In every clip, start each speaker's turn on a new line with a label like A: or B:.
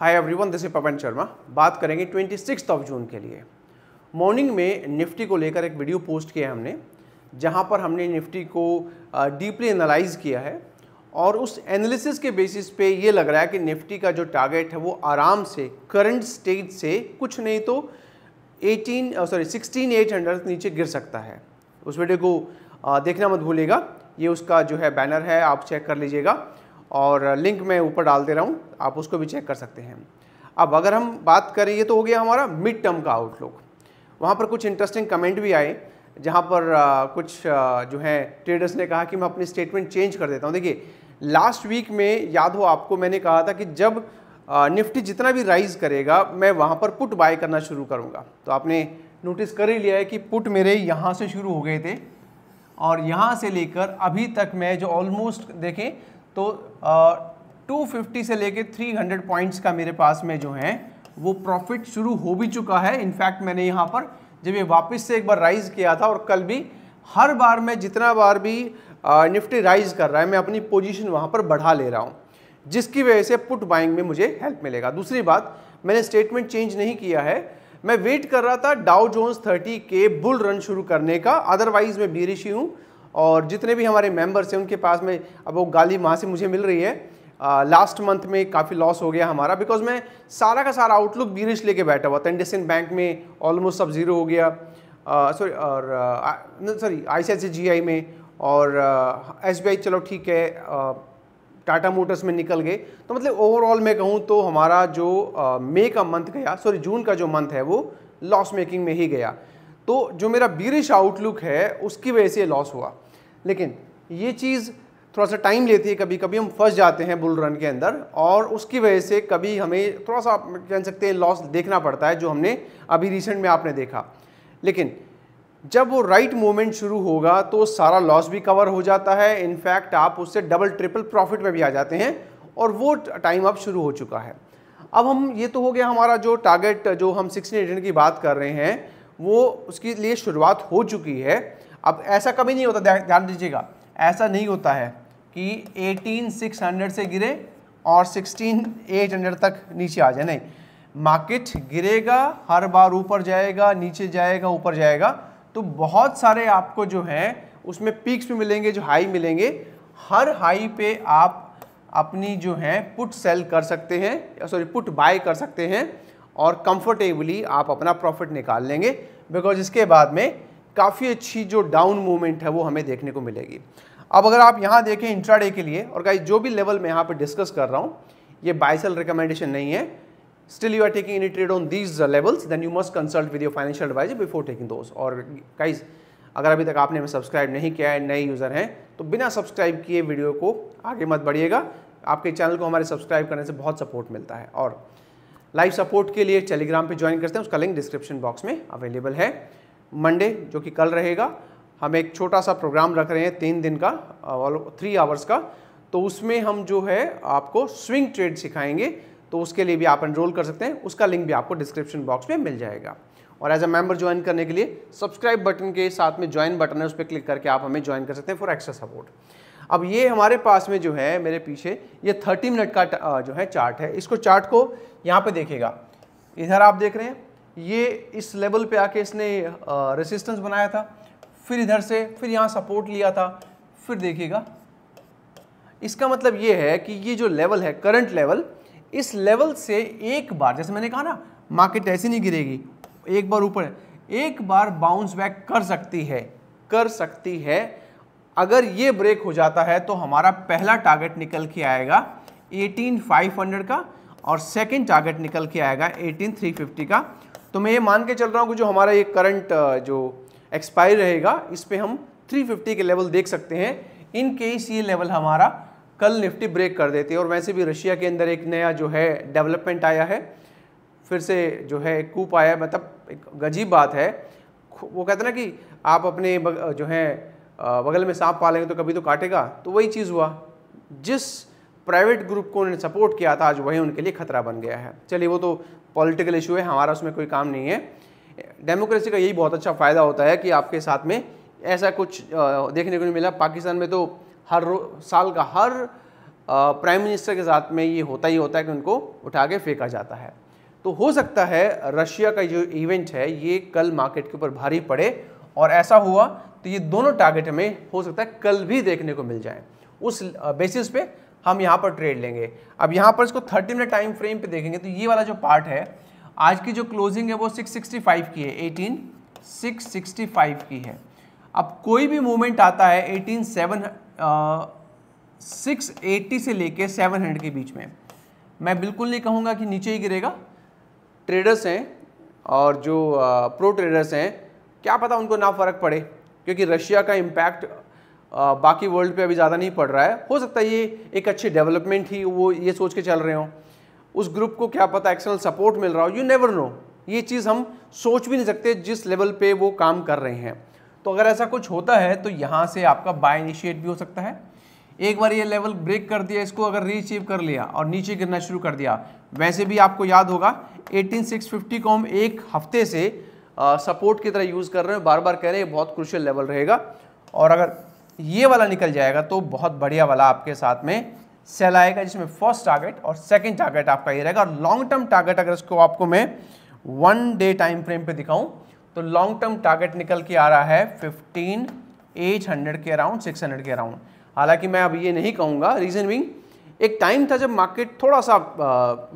A: hi everyone this is Pavan Sharma बात करेंगे twenty of June के लिए मॉर्निंग में निफ्टी को लेकर एक वीडियो पोस्ट किया हमने जहां पर हमने निफ्टी को डीपली एनालाइज किया है और उस एनालिसिस के बेसिस पे ये लग रहा है कि निफ्टी का जो टारगेट है वो आराम से करंट स्टेज से कुछ नहीं तो 18 सॉरी सिक्सटीन एट हंड्रेड नीचे गिर सकता है उस वीडियो को देखना मत भूलिएगा ये उसका जो है बैनर है आप चेक कर लीजिएगा और लिंक मैं ऊपर डाल दे रहा हूँ आप उसको भी चेक कर सकते हैं अब अगर हम बात करें ये तो हो गया हमारा मिड टर्म का आउटलुक वहाँ पर कुछ इंटरेस्टिंग कमेंट भी आए जहाँ पर आ, कुछ आ, जो है ट्रेडर्स ने कहा कि मैं अपनी स्टेटमेंट चेंज कर देता हूँ देखिए लास्ट वीक में याद हो आपको मैंने कहा था कि जब आ, निफ्टी जितना भी राइज़ करेगा मैं वहाँ पर पुट बाय करना शुरू करूँगा तो आपने नोटिस कर ही लिया है कि पुट मेरे यहाँ से शुरू हो गए थे और यहाँ से लेकर अभी तक मैं जो ऑलमोस्ट देखें तो टू फिफ्टी से लेके थ्री हंड्रेड पॉइंट्स का मेरे पास में जो है वो प्रॉफिट शुरू हो भी चुका है इनफैक्ट मैंने यहाँ पर जब ये वापस से एक बार राइज़ किया था और कल भी हर बार मैं जितना बार भी निफ्टी राइज़ कर रहा है मैं अपनी पोजिशन वहाँ पर बढ़ा ले रहा हूँ जिसकी वजह से पुट बाइंग में मुझे हेल्प मिलेगा दूसरी बात मैंने स्टेटमेंट चेंज नहीं किया है मैं वेट कर रहा था डाउ जोन्स 30 के बुल रन शुरू करने का अदरवाइज मैं बीरिशी हूँ और जितने भी हमारे मेंबर्स हैं उनके पास में अब वो गाली वहाँ से मुझे मिल रही है लास्ट मंथ में काफ़ी लॉस हो गया हमारा बिकॉज मैं सारा का सारा आउटलुक बीरिश लेके बैठा हुआ था इंडसिन बैंक में ऑलमोस्ट सब ज़ीरो हो गया सॉरी और सॉरी आई सी आई में और एस uh, चलो ठीक है टाटा uh, मोटर्स में निकल गए तो मतलब ओवरऑल मैं कहूँ तो हमारा जो मे uh, का मंथ गया सॉरी जून का जो मंथ है वो लॉस मेकिंग में ही गया तो जो मेरा बीरिश आउटलुक है उसकी वजह से लॉस हुआ लेकिन ये चीज़ थोड़ा सा टाइम लेती है कभी कभी हम फंस जाते हैं बुल रन के अंदर और उसकी वजह से कभी हमें थोड़ा सा कह सकते हैं लॉस देखना पड़ता है जो हमने अभी रिसेंट में आपने देखा लेकिन जब वो राइट मोमेंट शुरू होगा तो सारा लॉस भी कवर हो जाता है इनफैक्ट आप उससे डबल ट्रिपल प्रॉफिट में भी आ जाते हैं और वो टाइम अब शुरू हो चुका है अब हम ये तो हो गया हमारा जो टारगेट जो हम सिक्सटी एट की बात कर रहे हैं वो उसके लिए शुरुआत हो चुकी है अब ऐसा कभी नहीं होता ध्यान दीजिएगा ऐसा नहीं होता है कि हंड्रेड से गिरे और हंड्रेड तक नीचे आ जाए नहीं मार्केट गिरेगा हर बार ऊपर जाएगा नीचे जाएगा ऊपर जाएगा तो बहुत सारे आपको जो हैं उसमें पीक्स भी मिलेंगे जो हाई मिलेंगे हर हाई पे आप अपनी जो है पुट सेल कर सकते हैं सॉरी पुट बाय कर सकते हैं और कंफर्टेबली आप अपना प्रॉफिट निकाल लेंगे बिकॉज इसके बाद में काफ़ी अच्छी जो डाउन मूवमेंट है वो हमें देखने को मिलेगी अब अगर आप यहाँ देखें इंट्राडे के लिए और गाइज जो भी लेवल मैं यहाँ पर डिस्कस कर रहा हूँ ये बाइसल रिकमेंडेशन नहीं है still you are taking any trade on these levels then you must consult with your financial advisor before taking those और गाइज अगर अभी तक आपने हमें सब्सक्राइब नहीं किया है नए यूज़र हैं तो बिना सब्सक्राइब किए वीडियो को आगे मत बढ़िएगा आपके चैनल को हमारे सब्सक्राइब करने से बहुत सपोर्ट मिलता है और लाइव सपोर्ट के लिए टेलीग्राम पे ज्वाइन करते हैं उसका लिंक डिस्क्रिप्शन बॉक्स में अवेलेबल है मंडे जो कि कल रहेगा हम एक छोटा सा प्रोग्राम रख रहे हैं तीन दिन का थ्री आवर्स का तो उसमें हम जो है आपको स्विंग ट्रेड सिखाएंगे तो उसके लिए भी आप एनरोल कर सकते हैं उसका लिंक भी आपको डिस्क्रिप्शन बॉक्स में मिल जाएगा और एज अ मेंबर ज्वाइन करने के लिए सब्सक्राइब बटन के साथ में ज्वाइन बटन है उस पर क्लिक करके आप हमें ज्वाइन कर सकते हैं फॉर एक्स्ट्रा सपोर्ट अब ये हमारे पास में जो है मेरे पीछे ये थर्टी मिनट का जो है चार्ट है इसको चार्ट को यहाँ पर देखेगा इधर आप देख रहे हैं ये इस लेवल पे आके इसने रेसिस्टेंस बनाया था फिर इधर से फिर यहाँ सपोर्ट लिया था फिर देखिएगा इसका मतलब ये है कि ये जो लेवल है करंट लेवल इस लेवल से एक बार जैसे मैंने कहा ना मार्केट ऐसी नहीं गिरेगी एक बार ऊपर एक बार बाउंस बैक कर सकती है कर सकती है अगर ये ब्रेक हो जाता है तो हमारा पहला टारगेट निकल के आएगा 18,500 का और सेकंड टारगेट निकल के आएगा 18,350 का तो मैं ये मान के चल रहा हूँ कि जो हमारा ये करंट जो एक्सपायर रहेगा इस पर हम 350 के लेवल देख सकते हैं इन केस ये लेवल हमारा कल निफ्टी ब्रेक कर देते हैं और वैसे भी रशिया के अंदर एक नया जो है डेवलपमेंट आया है फिर से जो है कूप आया मतलब एक गजीब बात है वो कहते ना कि आप अपने जो है बगल में सांप पालेंगे तो कभी तो काटेगा तो वही चीज़ हुआ जिस प्राइवेट ग्रुप को उन्होंने सपोर्ट किया था आज वही उनके लिए खतरा बन गया है चलिए वो तो पॉलिटिकल इशू है हमारा उसमें कोई काम नहीं है डेमोक्रेसी का यही बहुत अच्छा फ़ायदा होता है कि आपके साथ में ऐसा कुछ देखने को नहीं मिला पाकिस्तान में तो हर साल का हर प्राइम मिनिस्टर के साथ में ये होता ही होता है कि उनको उठा के फेंका जाता है तो हो सकता है रशिया का जो इवेंट है ये कल मार्केट के ऊपर भारी पड़े और ऐसा हुआ तो ये दोनों टारगेट हमें हो सकता है कल भी देखने को मिल जाए उस बेसिस पे हम यहाँ पर ट्रेड लेंगे अब यहाँ पर इसको 30 मिनट टाइम फ्रेम पे देखेंगे तो ये वाला जो पार्ट है आज की जो क्लोजिंग है वो 665 की है 18 665 की है अब कोई भी मूवमेंट आता है एटीन सेवन सिक्स एट्टी से लेके सेवन हंड्रेड के बीच में मैं बिल्कुल नहीं कहूँगा कि नीचे ही गिरेगा ट्रेडर्स हैं और जो आ, प्रो ट्रेडर्स हैं क्या पता उनको ना फ़र्क पड़े क्योंकि रशिया का इम्पैक्ट बाकी वर्ल्ड पे अभी ज़्यादा नहीं पड़ रहा है हो सकता है ये एक अच्छी डेवलपमेंट ही वो ये सोच के चल रहे हो उस ग्रुप को क्या पता एक्सटर्नल सपोर्ट मिल रहा हो यू नेवर नो ये चीज़ हम सोच भी नहीं सकते जिस लेवल पे वो काम कर रहे हैं तो अगर ऐसा कुछ होता है तो यहाँ से आपका बाय इनिशिएट भी हो सकता है एक बार ये लेवल ब्रेक कर दिया इसको अगर रीअचीव कर लिया और नीचे गिरना शुरू कर दिया वैसे भी आपको याद होगा 18650 को हम एक हफ्ते से सपोर्ट की तरह यूज़ कर रहे हैं बार बार कह रहे हैं बहुत क्रुशियल लेवल रहेगा और अगर ये वाला निकल जाएगा तो बहुत बढ़िया वाला आपके साथ में सेल आएगा जिसमें फर्स्ट टारगेट और सेकंड टारगेट आपका ये रहेगा और लॉन्ग टर्म टारगेट अगर इसको आपको मैं वन डे टाइम फ्रेम पे दिखाऊं तो लॉन्ग टर्म टारगेट निकल के आ रहा है फिफ्टीन एट हंड्रेड के अराउंड सिक्स हंड्रेड के अराउंड हालांकि मैं अब ये नहीं कहूँगा रीज़न विंग एक टाइम था जब मार्केट थोड़ा सा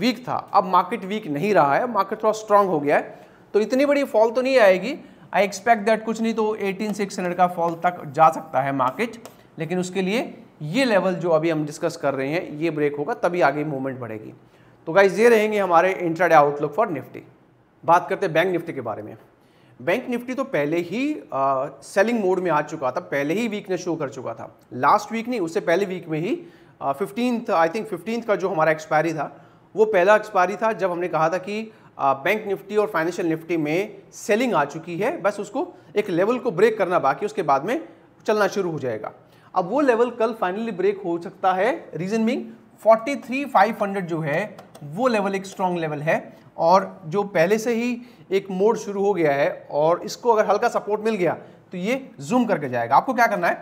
A: वीक था अब मार्केट वीक नहीं रहा है मार्केट थोड़ा स्ट्रांग हो गया है तो इतनी बड़ी फॉल तो नहीं आएगी आई एक्सपेक्ट दैट कुछ नहीं तो 18600 का फॉल तक जा सकता है मार्केट लेकिन उसके लिए ये लेवल जो अभी हम डिस्कस कर रहे हैं ये ब्रेक होगा तभी आगे मूवमेंट बढ़ेगी तो गाइज ये रहेंगे हमारे इंट्राडे आउटलुक फॉर निफ्टी बात करते हैं बैंक निफ्टी के बारे में बैंक निफ्टी तो पहले ही सेलिंग मोड में आ चुका था पहले ही वीकनेस शो कर चुका था लास्ट वीक नहीं उससे पहले वीक में ही फिफ्टींथ आई थिंक फिफ्टींथ का जो हमारा एक्सपायरी था वो पहला एक्सपायरी था जब हमने कहा था कि बैंक निफ्टी और फाइनेंशियल निफ्टी में सेलिंग आ चुकी है बस उसको एक लेवल को ब्रेक करना बाकी उसके बाद में चलना शुरू हो जाएगा अब वो लेवल कल फाइनली ब्रेक हो सकता है रीजन बिंग फोर्टी जो है वो लेवल एक स्ट्रॉन्ग लेवल है और जो पहले से ही एक मोड शुरू हो गया है और इसको अगर हल्का सपोर्ट मिल गया तो ये जूम करके जाएगा आपको क्या करना है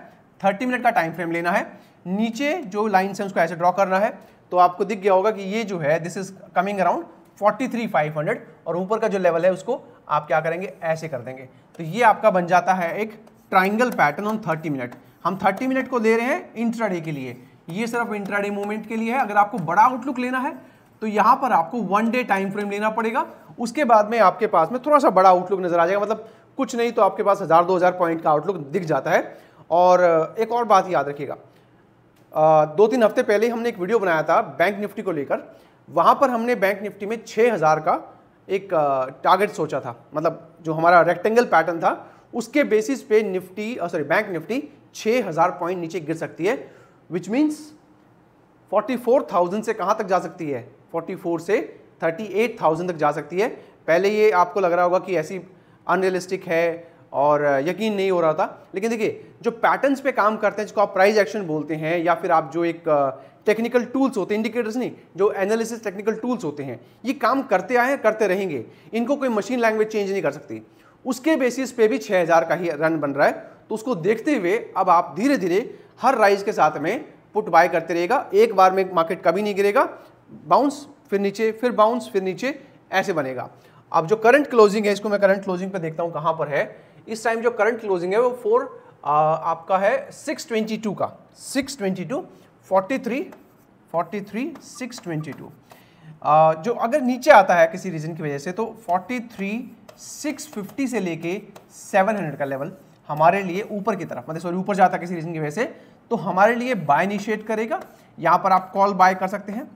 A: 30 मिनट का टाइम फ्रेम लेना है नीचे जो लाइन है उसको ऐसे ड्रॉ करना है तो आपको दिख गया होगा कि ये जो है दिस इज कमिंग अराउंड 43,500 और ऊपर का जो लेवल है उसको आप क्या करेंगे ऐसे कर देंगे तो ये आपका बन जाता है एक ट्राइंगल पैटर्न ऑन 30 मिनट हम 30 मिनट को दे रहे हैं इंट्राडे के लिए ये सिर्फ इंट्राडे मूवमेंट के लिए है अगर आपको बड़ा आउटलुक लेना है तो यहाँ पर आपको वन डे टाइम फ्रेम लेना पड़ेगा उसके बाद में आपके पास में थोड़ा सा बड़ा आउटलुक नजर आ जाएगा मतलब कुछ नहीं तो आपके पास हज़ार दो हज़ार पॉइंट का आउटलुक दिख जाता है और एक और बात याद रखिएगा दो तीन हफ्ते पहले हमने एक वीडियो बनाया था बैंक निफ्टी को लेकर वहाँ पर हमने बैंक निफ्टी में 6000 का एक टारगेट सोचा था मतलब जो हमारा रेक्टेंगल पैटर्न था उसके बेसिस पे Nifty sorry bank Nifty 6000 point नीचे गिर सकती है विच मीन्स 44,000 से कहाँ तक जा सकती है 44 से 38,000 तक जा सकती है पहले ये आपको लग रहा होगा कि ऐसी अनरियलिस्टिक है और यकीन नहीं हो रहा था लेकिन देखिए जो पैटर्न्स पे काम करते हैं जिसको आप प्राइस एक्शन बोलते हैं या फिर आप जो एक टेक्निकल टूल्स होते हैं इंडिकेटर्स नहीं जो एनालिसिस टेक्निकल टूल्स होते हैं ये काम करते आए हैं करते रहेंगे इनको कोई मशीन लैंग्वेज चेंज नहीं कर सकती उसके बेसिस पे भी 6000 का ही रन बन रहा है तो उसको देखते हुए अब आप धीरे धीरे हर राइज के साथ में पुट बाय करते रहेगा एक बार में मार्केट कभी नहीं गिरेगा बाउंस फिर नीचे फिर बाउंस फिर नीचे ऐसे बनेगा अब जो करंट क्लोजिंग है इसको मैं करंट क्लोजिंग पे देखता हूँ कहाँ पर है इस टाइम जो करंट क्लोजिंग है वो फोर आपका है सिक्स ट्वेंटी टू का six twenty two forty three forty three six twenty two जो अगर नीचे आता है किसी रीज़न की वजह से तो फोर्टी थ्री सिक्स फिफ्टी से लेके सेवन हंड्रेड का लेवल हमारे लिए ऊपर की तरफ मतलब सॉरी ऊपर जाता है किसी रीज़न की वजह से तो हमारे लिए बाय इनिशिएट करेगा यहाँ पर आप कॉल बाय कर सकते हैं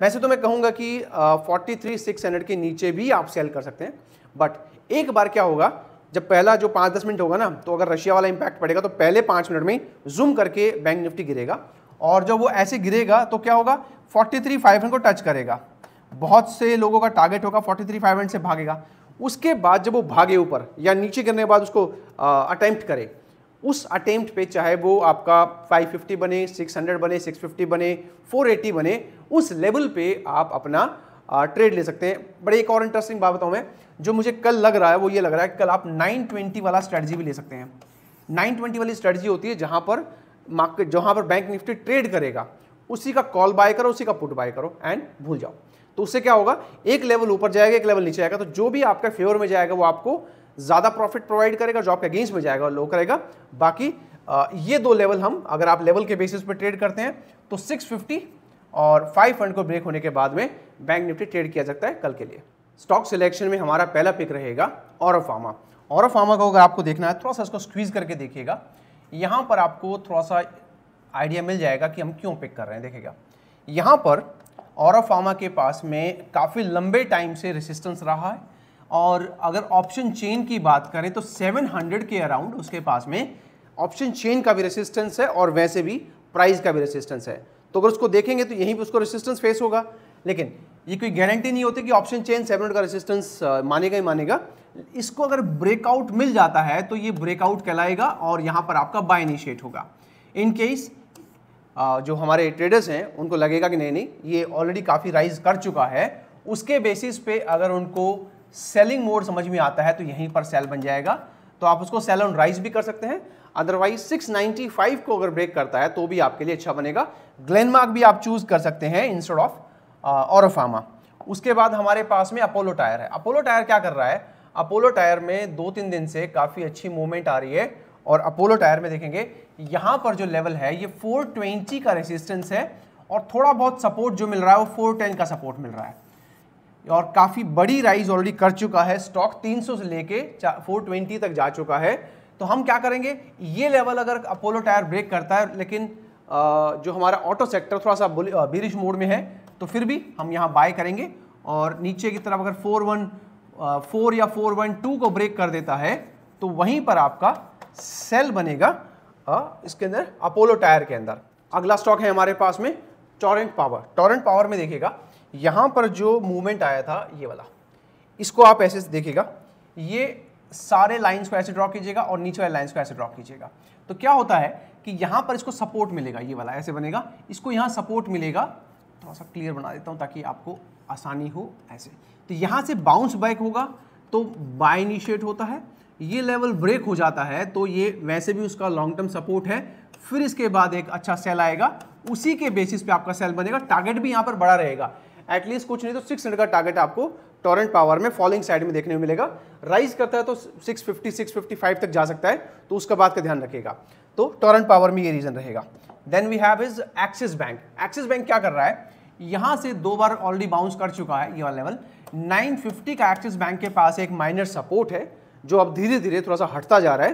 A: वैसे तो मैं कहूँगा कि फोर्टी थ्री सिक्स हंड्रेड के नीचे भी आप सेल कर सकते हैं बट एक बार क्या होगा जब पहला जो पाँच दस मिनट होगा ना तो अगर रशिया वाला इंपैक्ट पड़ेगा तो पहले पाँच मिनट में जूम करके बैंक निफ्टी गिरेगा और जब वो ऐसे गिरेगा तो क्या होगा फोर्टी थ्री फाइव को टच करेगा बहुत से लोगों का टारगेट होगा फोर्टी थ्री फाइव से भागेगा उसके बाद जब वो भागे ऊपर या नीचे गिरने के बाद उसको अटैम्प्ट करे उस अटैम्प्ट पे चाहे वो आपका 550 बने 600 बने 650 बने 480 बने उस लेवल पे आप अपना ट्रेड ले सकते हैं बट एक और इंटरेस्टिंग बात बताऊँ मैं जो मुझे कल लग रहा है वो ये लग रहा है कल आप 920 वाला स्ट्रेटजी भी ले सकते हैं 920 वाली स्ट्रेटजी होती है जहाँ पर मार्केट जहाँ पर बैंक निफ्टी ट्रेड करेगा उसी का कॉल बाय करो उसी का पुट बाय करो एंड भूल जाओ तो उससे क्या होगा एक लेवल ऊपर जाएगा एक लेवल नीचे आएगा तो जो भी आपका फेवर में जाएगा वो आपको ज़्यादा प्रॉफिट प्रोवाइड करेगा जो आपके अगेंस्ट में जाएगा लो करेगा बाकी ये दो लेवल हम अगर आप लेवल के बेसिस पर ट्रेड करते हैं तो 650 और फाइव फंड को ब्रेक होने के बाद में बैंक निफ्टी ट्रेड किया जाता है कल के लिए स्टॉक सिलेक्शन में हमारा पहला पिक रहेगा और फार्मा और फार्मा को अगर आपको देखना है थोड़ा सा इसको स्क्वीज करके देखिएगा यहाँ पर आपको थोड़ा सा आइडिया मिल जाएगा कि हम क्यों पिक कर रहे हैं देखेगा यहाँ पर और फार्मा के पास में काफ़ी लंबे टाइम से रेसिस्टेंस रहा है और अगर ऑप्शन चेन की बात करें तो 700 के अराउंड उसके पास में ऑप्शन चेन का भी रेसिस्टेंस है और वैसे भी प्राइस का भी रेसिस्टेंस है तो अगर उसको देखेंगे तो यहीं पर उसको रेसिस्टेंस फेस होगा लेकिन ये कोई गारंटी नहीं होती कि ऑप्शन चेन सेवन का रेसिस्टेंस मानेगा ही मानेगा इसको अगर ब्रेकआउट मिल जाता है तो ये ब्रेकआउट कहलाएगा और यहाँ पर आपका बाय इनिशिएट होगा इन केस जो हमारे ट्रेडर्स हैं उनको लगेगा कि नहीं नहीं ये ऑलरेडी काफ़ी राइज कर चुका है उसके बेसिस पे अगर उनको सेलिंग मोड समझ में आता है तो यहीं पर सेल बन जाएगा तो आप उसको सेल ऑन राइज भी कर सकते हैं अदरवाइज 695 को अगर ब्रेक करता है तो भी आपके लिए अच्छा बनेगा ग्लेनमार्क भी आप चूज कर सकते हैं इंस्टेड ऑफ और उसके बाद हमारे पास में अपोलो टायर है अपोलो टायर क्या कर रहा है अपोलो टायर में दो तीन दिन से काफ़ी अच्छी मूवमेंट आ रही है और अपोलो टायर में देखेंगे यहाँ पर जो लेवल है ये 420 का रेसिस्टेंस है और थोड़ा बहुत सपोर्ट जो मिल रहा है वो 410 का सपोर्ट मिल रहा है और काफ़ी बड़ी राइज ऑलरेडी कर चुका है स्टॉक 300 से लेके 420 तक जा चुका है तो हम क्या करेंगे ये लेवल अगर अपोलो टायर ब्रेक करता है लेकिन जो हमारा ऑटो सेक्टर थोड़ा सा बिरिश मोड में है तो फिर भी हम यहाँ बाय करेंगे और नीचे की तरफ अगर फोर वन फोर या फोर वन टू को ब्रेक कर देता है तो वहीं पर आपका सेल बनेगा इसके अंदर अपोलो टायर के अंदर अगला स्टॉक है हमारे पास में टॉरेंट पावर टॉरेंट पावर में देखिएगा यहाँ पर जो मूवमेंट आया था ये वाला इसको आप ऐसे देखिएगा ये सारे लाइन्स को ऐसे ड्रॉ कीजिएगा और नीचे वाले लाइन्स को ऐसे ड्रॉ कीजिएगा तो क्या होता है कि यहाँ पर इसको सपोर्ट मिलेगा ये वाला ऐसे बनेगा इसको यहाँ सपोर्ट मिलेगा थोड़ा सा क्लियर बना देता हूँ ताकि आपको आसानी हो ऐसे तो यहाँ से बाउंस बैक होगा तो बाय इनिशिएट होता है ये लेवल ब्रेक हो जाता है तो ये वैसे भी उसका लॉन्ग टर्म सपोर्ट है फिर इसके बाद एक अच्छा सेल आएगा उसी के बेसिस पे आपका सेल बनेगा टारगेट भी यहाँ पर बड़ा रहेगा एटलीस्ट कुछ नहीं तो सिक्स हंड्रेड का टारगेट आपको टोरेंट पावर में फॉलोइंग साइड में देखने में मिलेगा राइज करता है तो 650 655 तक जा सकता है तो उसका बात का ध्यान रखेगा तो टोरेंट पावर में ये रीजन रहेगा then we have is Axis bank Axis bank क्या कर रहा है यहाँ से दो बार ऑलरेडी बाउंस कर चुका है ये लेवल 950 का एक्सिस बैंक के पास एक माइनर सपोर्ट है जो अब धीरे धीरे थोड़ा सा हटता जा रहा है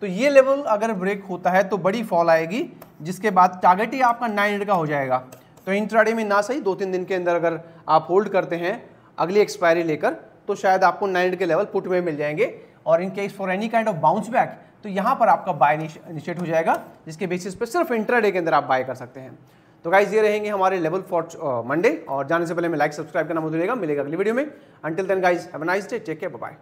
A: तो ये लेवल अगर ब्रेक होता है तो बड़ी फॉल आएगी जिसके बाद टारगेट ही आपका नाइन का हो जाएगा तो इंट्राडे में ना सही दो तीन दिन के अंदर अगर आप होल्ड करते हैं अगली एक्सपायरी लेकर तो शायद आपको नाइन के लेवल पुट में मिल जाएंगे और in case for any kind of bounce back तो यहाँ पर आपका बाय इनिशिएट हो जाएगा जिसके बेसिस पे सिर्फ इंटरडे के अंदर आप बाय कर सकते हैं तो गाइज ये रहेंगे हमारे लेवल फॉर मंडे और जाने से पहले मैं लाइक सब्सक्राइब करना मुझे मिलेगा अगली वीडियो में until then guys have nice day take care bye